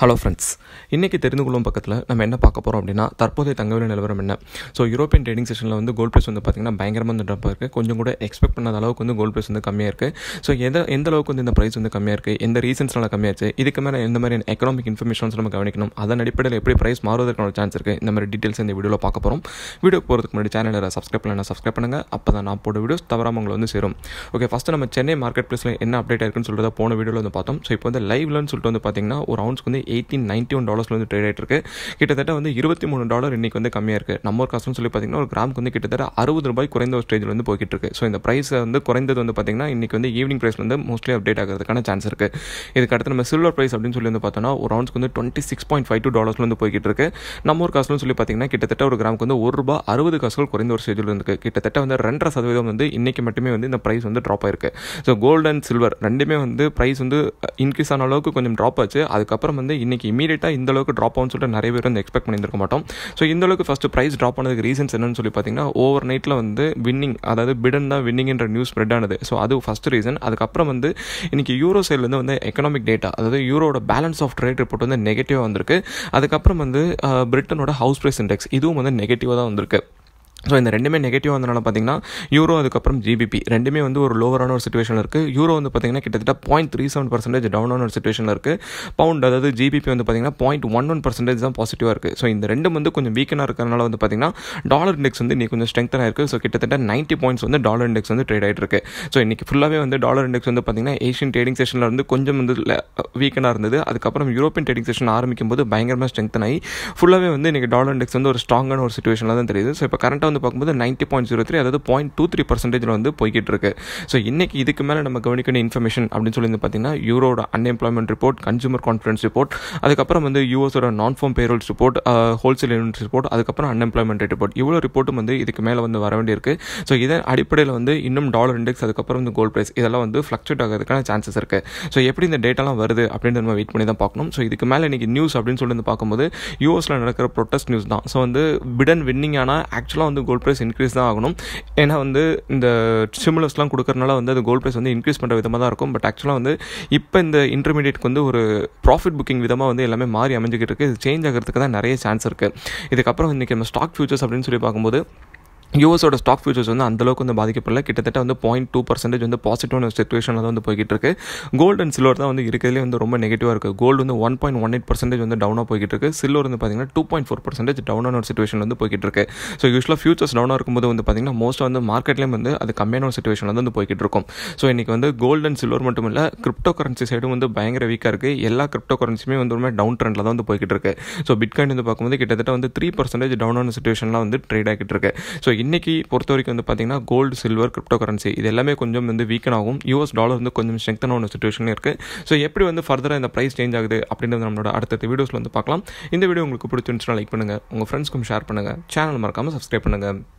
hello friends இன்றைக்கி தெரிந்து கொள்ளும் பக்கத்தில் நம்ம என்ன பார்க்க போகிறோம் அப்படின்னா தற்போதைய தங்கவிலை நிலவரம் என்ன ஸோ யூரோப்பியன் ட்ரேடிங் செஷனில் வந்து கோல்ட் ப்ரைஸ் வந்து பார்த்திங்கன்னா பயங்கரமாக வந்து ட்ரப்பாக இருக்குது கொஞ்சம் கூட எக்ஸ்பெக்ட் பண்ணாத அளவுக்கு வந்து கோல்ட் ப்ரைஸ் வந்து கம்மியாக இருக்குது ஸோ எந்த எந்த அளவுக்கு வந்து இந்த ப்ரைஸ் வந்து கம்மியாக இருக்குது எந்த ரீசன்ஸ்னால கம்மியாச்சு இதுக்கு மேலே எந்த மாதிரியான எக்கனாமிக் இன்ஃபர்மேஷன்ஸ் நம்ம கவனிக்கணும் அதன் அடிப்படையில் எப்படி ப்ரைஸ் மாறுவதற்கான சான்ஸ் இருக்குது இந்த மாதிரி டீட்டெயில்ஸ் இந்த வீடியோவில் பார்க்க போகிறோம் வீடியோ போகிறதுக்கு முன்னாடி சேனலில் சப்ஸ்கிரைப் பண்ணலாம் சப்ஸ்கிரைப் பண்ணுங்கள் அப்போ தான் நான் போட வீடியோஸ் தவறாமல் உங்களை வந்து சேரும் ஓகே ஃபஸ்ட்டு நம்ம சென்னை மார்க்கெட் ப்ளேஸில் என்ன அப்டேட் இருக்குன்னு சொல்கிறத போன வீடியோவில் வந்து பார்த்தோம் ஸோ இப்போ வந்து லைவ்லன்னு சொல்லிட்டு வந்து பார்த்திங்கன்னா ஒரு அவுன்ஸ்க்கு வந்து எயிட்டீன் நைன்ட்டி ஒன் டாலர்ஸில் வந்து ட்ரேட் ஆகிட்டு இருக்கு கிட்டத்தட்ட வந்து இருபத்தி மூணு டாலர் இன்னைக்கு வந்து கம்மியாக இருக்குது நம்ம ஒரு காசுன்னு சொல்லி பார்த்தீங்கன்னா ஒரு கிராமுக்கு வந்து கிட்டத்தட்ட அறுபது ரூபாய் குறைந்த ஒரு ஸ்டேஜில் வந்து போய்கிட்டு இருக்கு ஸோ இந்த ப்ரைஸ் வந்து குறைந்தது வந்து பார்த்தீங்கன்னா இன்னைக்கு வந்து ஈவினிங் ப்ரைஸ் வந்து மோஸ்ட்லி அப்டேட் ஆகிறதுக்கான சான்ஸ் இருக்குது இதுக்கு அடுத்து நம்ம சில்வர் ப்ரைஸ் அப்படின்னு சொல்லி வந்து பார்த்தோம்னா ஒரு ரவுண்ட்ஸ்க்கு வந்து twenty six point five two dollars வந்து போய்கிட்டு இருக்கு நம்ம ஒரு காசுன்னு சொல்லி பார்த்தீங்கன்னா கிட்டத்தட்ட ஒரு கிராமுக்கு வந்து ஒரு ரூபாய் அறுபது காசுகள் குறைந்த ஒரு ஸ்டேஜில் இருக்கு கிட்டத்தட்ட வந்து ரெண்டரை சதவீதம் வந்து இன்னைக்கு மட்டுமே வந்து இந்த ப்ரைஸ் வந்து ட்ராப் ஆயிருக்கு ஸோ கோல்டு அண்ட் சில்வர் ரெண்டுமே வந்து ப்ரைஸ் வந்து இன்க்ரீஸ் ஆன அளவுக்கு கொஞ்சம் ட்ராப் ஆச்சு அதுக்கப்புறம் வந்து இன்றைக்கி இமீடியட்டாக இந்த அளவுக்கு ட்ராப் ஆகும்னு சொல்லிட்டு நிறைய பேர் வந்து எக்ஸ்பெக்ட் பண்ணியிருக்க மாட்டோம் ஸோ இந்த அளவுக்கு ஃபஸ்ட்டு ப்ரைஸ் ட்ராப் ஆனதுக்கு ரீசன்ஸ் என்னன்னு சொல்லி பார்த்தீங்கன்னா ஓவர் நைட்டில் வந்து வின்னிங் அதாவது பிடன் தான் வின்னிங்ன்ற நியூஸ் ஸ்ப்ரெட் ஆனது ஸோ அது ஃபஸ்ட்டு ரீசன் அதுக்கப்புறம் வந்து இன்றைக்கி யூரோ சைட்லேருந்து வந்து எக்கனாமிக் டேட்டா அதாவது யூரோட பேலன்ஸ் ஆஃப் ட்ரேட் ரிப்போர்ட் வந்து நெகட்டிவாக வந்திருக்கு அதுக்கப்புறம் வந்து பிரிட்டனோட ஹவுஸ் ப்ரைஸ் இண்டெக்ஸ் இதுவும் வந்து நெகட்டிவாக தான் வந்திருக்கு ஸோ இந்த ரெண்டுமே நெகட்டிவ் வந்தனால பார்த்தீங்கன்னா யூரோ அதுக்கப்புறம் ஜிபிபி ரெண்டுமே வந்து ஒரு லோவரான ஒரு சுச்சுவேஷன் இருக்குது யூரோ வந்து பார்த்திங்கன்னா கிட்டத்தட்ட பாயிண்ட் த்ரீ செவன் பர்சன்டேஜ் டவுனான ஒரு சுச்சுவேஷன் இருக்குது பவுண்ட் அதாவது ஜிபிபி வந்து பார்த்திங்கன்னா பாயிண்ட் ஒன் ஒன் பர்சன்டேஜ் தான் பாசிட்டிவாக இருக்குது ஸோ இந்த ரெண்டும் வந்து கொஞ்சம் வீக்கனாக இருக்கிறனால வந்து பார்த்திங்கன்னா டாலர் இண்டெக்ஸ் வந்து இன்னைக்கு கொஞ்சம் ஸ்ட்ரெங்தன் இருக்குது ஸோ கிட்டத்தட்ட நைன்ட்டி பாயிண்ட்ஸ் வந்து டாலர் இண்டெக்ஸ் வந்து ட்ரேட் ஆகிட்டு இருக்கு ஸோ இன்றைக்கி ஃபுல்லாகவே வந்து டாலர் இண்டெக்ஸ் வந்து பார்த்திங்கன்னா ஏஷியன் ட்ரேடிங் செஷனில் வந்து கொஞ்சம் வந்து வீக்கனாக இருந்தது அதுக்கப்புறம் யூரோப்பியன் ட்ரேடிங் செஷன் ஆரம்பிக்கும் போது பயங்கரமாக ஸ்ட்ரெங்தன் ஆகி ஃபுல்லாகவே வந்து இன்றைக்கி டாலர் இண்டெக்ஸ் வந்து ஒரு ஸ்ட்ராங்கான ஒரு சுச்சுவேஷனில் தான் தெரியுது ஸோ இப்போ கரண்ட் கரண்ட்டாக வந்து பார்க்கும்போது நைன்ட்டி பாயிண்ட் ஜீரோ த்ரீ அதாவது பாயிண்ட் டூ த்ரீ பர்சன்டேஜில் வந்து போய்கிட்டு இருக்கு ஸோ இன்றைக்கி இதுக்கு மேலே நம்ம கவனிக்கணும் இன்ஃபர்மேஷன் அப்படின்னு சொல்லி வந்து பார்த்தீங்கன்னா யூரோட unemployment report consumer confidence report அதுக்கப்புறம் வந்து யூஎஸோட non farm payroll report wholesale unit report அதுக்கப்புறம் அன்எம்ப்ளாய்மெண்ட் ரிப்போர்ட் இவ்வளோ ரிப்போர்ட்டும் வந்து இதுக்கு மேலே வந்து வர வேண்டியிருக்கு ஸோ இதன் அடிப்படையில் வந்து இன்னும் டாலர் இண்டெக்ஸ் அதுக்கப்புறம் வந்து கோல்ட் ப்ரைஸ் இதெல்லாம் வந்து ஃப்ளக்சுவேட் ஆகிறதுக்கான சான்சஸ் இருக்குது ஸோ எப்படி இந்த டேட்டாலாம் வருது அப்படின்னு நம்ம வெயிட் பண்ணி தான் பார்க்கணும் ஸோ இதுக்கு மேலே இன்றைக்கி நியூஸ் அப்படின்னு சொல்லி வந்து பார்க்கும்போது யூஎஸில் நடக்கிற ப்ரொட்டஸ்ட் நியூஸ் தான் ஸோ வந்து பிடன் வின்னிங் ஆனால் ஆக்சுவலாக வந்து வந்து கோல்ட் ப்ரைஸ் இன்க்ரீஸ் தான் ஆகணும் ஏன்னா வந்து இந்த சிமுலஸ்லாம் கொடுக்கறனால வந்து அது கோல்ட் ப்ரைஸ் வந்து இன்க்ரீஸ் பண்ணுற விதமாக தான் இருக்கும் பட் ஆக்சுவலாக வந்து இப்போ இந்த இன்டர்மீடியட்க்கு வந்து ஒரு ப்ராஃபிட் புக்கிங் விதமாக வந்து எல்லாமே மாறி அமைஞ்சிக்கிட்டு இருக்குது இது சேஞ்ச் ஆகிறதுக்கு தான் நிறைய சான்ஸ் இருக்குது இதுக்கப்புறம் இன்றைக்கி நம்ம ஸ்டாக் ஃபியூச்சர்ஸ் அப்படின்னு சொல்லி பார்க்கும்போது யூஎஸோட ஸ்டாக் ஃபியூச்சர்ஸ் வந்து அந்தளவுக்கு வந்து பாதிக்கப்படல கிட்டத்தட்ட வந்து பாயிண்ட் டூ பர்சன்டேஜ் வந்து பாசிட்டிவான சுச்சுவேஷனில் தான் வந்து போய்கிட்டு இருக்கு கோல்டு அண்ட் சில்வர் தான் வந்து இருக்கிறதுலே வந்து ரொம்ப நெகட்டிவாக இருக்குது கோல்டு வந்து one point one eight percentage வந்து டவுனாக போய்கிட்டு இருக்கு சில்வர் வந்து பார்த்தீங்கன்னா டூ பாயிண்ட் ஃபோர் பர்சன்டேஜ் டவுனான ஒரு சுச்சுவேஷன் வந்து போய்கிட்டு இருக்கு ஸோ யூஸ்வலாக ஃபியூச்சர்ஸ் டவுனாக இருக்கும்போது வந்து பார்த்தீங்கன்னா மோஸ்ட்டாக வந்து மார்க்கெட்லேயும் வந்து அது கம்மியான ஒரு சுச்சுவேஷன் வந்து போய்கிட்டு இருக்கும் ஸோ இன்றைக்கி வந்து கோல்டு அண்ட் சில்வர் மட்டும் இல்லை கிரிப்டோ கரன்சி சைடும் வந்து பயங்கர வீக்காக இருக்குது எல்லா கிரிப்டோ கரன்சியுமே வந்து ரொம்ப டவுன் ட்ரெண்டில் தான் வந்து போய்கிட்டு இருக்கு ஸோ பிட்காயின் வந்து பார்க்கும்போது கிட்டத்தட்ட வந்து த்ரீ பர்சன்டேஜ் டவுனான சுச்சுவேஷன்லாம் வந்து ட்ரேட் ஆகிட்டு இருக்கு ஸோ இன்றைக்கி பொறுத்த வரைக்கும் வந்து பார்த்தீங்கன்னா கோல்டு சில்வர் கிரிப்டோ கரன்சி இது எல்லாமே கொஞ்சம் வந்து வீக்கன் ஆகும் யூஎஸ் டாலர் வந்து கொஞ்சம் ஸ்ட்ரெங்தன் ஆன சுச்சுவேஷன் இருக்குது ஸோ எப்படி வந்து ஃபர்தராக இந்த ப்ரைஸ் சேஞ்ச் ஆகுது அப்படின்றது நம்மளோட அடுத்தடுத்த வீடியோஸில் வந்து பார்க்கலாம் இந்த வீடியோ உங்களுக்கு பிடிச்சிருந்துச்சுன்னா லைக் பண்ணுங்கள் உங்கள் ஃப்ரெண்ட்ஸ்க்கும் ஷேர் பண்ணுங்கள் சேனல் மறக்காமல் சப்ஸ்கிரைப் பண்ணுங்கள்